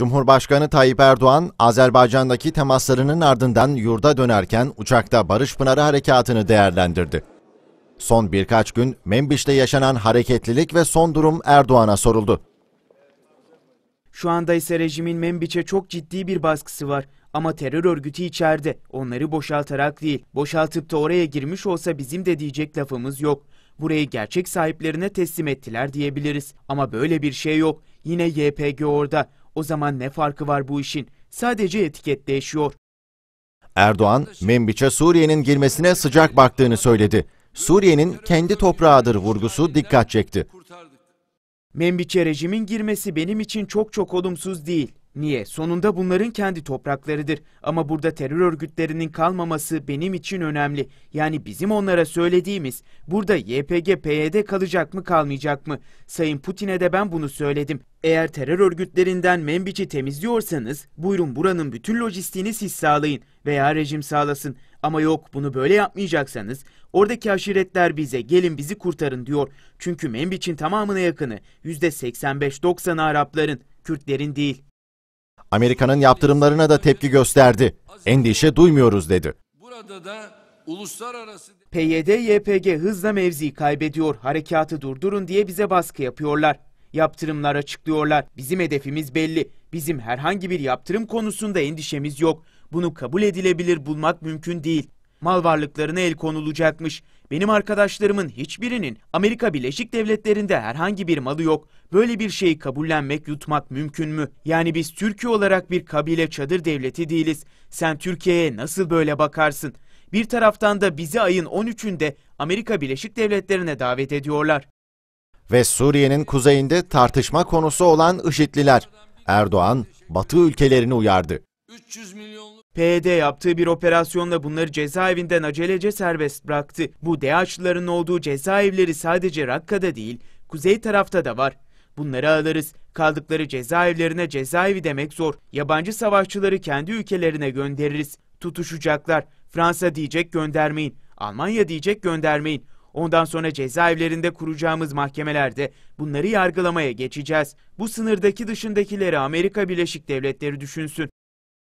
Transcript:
Cumhurbaşkanı Tayyip Erdoğan, Azerbaycan'daki temaslarının ardından yurda dönerken uçakta Barış Pınarı harekatını değerlendirdi. Son birkaç gün Membiş'te yaşanan hareketlilik ve son durum Erdoğan'a soruldu. Şu anda ise rejimin Membiç'e çok ciddi bir baskısı var. Ama terör örgütü içeride. Onları boşaltarak değil, boşaltıp da oraya girmiş olsa bizim de diyecek lafımız yok. Burayı gerçek sahiplerine teslim ettiler diyebiliriz. Ama böyle bir şey yok. Yine YPG orada. O zaman ne farkı var bu işin? Sadece etiket değişiyor. Erdoğan, Membiç'e Suriye'nin girmesine sıcak baktığını söyledi. Suriye'nin kendi toprağıdır vurgusu dikkat çekti. Membiç'e rejimin girmesi benim için çok çok olumsuz değil. Niye? Sonunda bunların kendi topraklarıdır. Ama burada terör örgütlerinin kalmaması benim için önemli. Yani bizim onlara söylediğimiz burada YPG, PYD kalacak mı kalmayacak mı? Sayın Putin'e de ben bunu söyledim. Eğer terör örgütlerinden Membiç'i temizliyorsanız buyurun buranın bütün lojistiğini siz sağlayın veya rejim sağlasın. Ama yok bunu böyle yapmayacaksanız oradaki aşiretler bize gelin bizi kurtarın diyor. Çünkü Membiç'in tamamına yakını %85-90 Arapların, Kürtlerin değil. Amerika'nın yaptırımlarına da tepki gösterdi. Endişe duymuyoruz dedi. Burada da uluslararası PYD-YPG hızla mevzi kaybediyor, harekatı durdurun diye bize baskı yapıyorlar. Yaptırımlar açıklıyorlar. Bizim hedefimiz belli. Bizim herhangi bir yaptırım konusunda endişemiz yok. Bunu kabul edilebilir bulmak mümkün değil. Mal varlıklarına el konulacakmış. Benim arkadaşlarımın hiçbirinin Amerika Birleşik Devletleri'nde herhangi bir malı yok. Böyle bir şeyi kabullenmek, yutmak mümkün mü? Yani biz Türkiye olarak bir kabile çadır devleti değiliz. Sen Türkiye'ye nasıl böyle bakarsın? Bir taraftan da bizi ayın 13'ünde Amerika Birleşik Devletleri'ne davet ediyorlar. Ve Suriye'nin kuzeyinde tartışma konusu olan IŞİD'liler. Erdoğan, Batı ülkelerini uyardı. 300 milyonluk PD yaptığı bir operasyonla bunları cezaevinden acelece serbest bıraktı. Bu DH'lıların olduğu cezaevleri sadece Rakka'da değil, kuzey tarafta da var. Bunları alırız. Kaldıkları cezaevlerine cezaevi demek zor. Yabancı savaşçıları kendi ülkelerine göndeririz. Tutuşacaklar. Fransa diyecek göndermeyin. Almanya diyecek göndermeyin. Ondan sonra cezaevlerinde kuracağımız mahkemelerde bunları yargılamaya geçeceğiz. Bu sınırdaki dışındakileri Amerika Birleşik Devletleri düşünsün.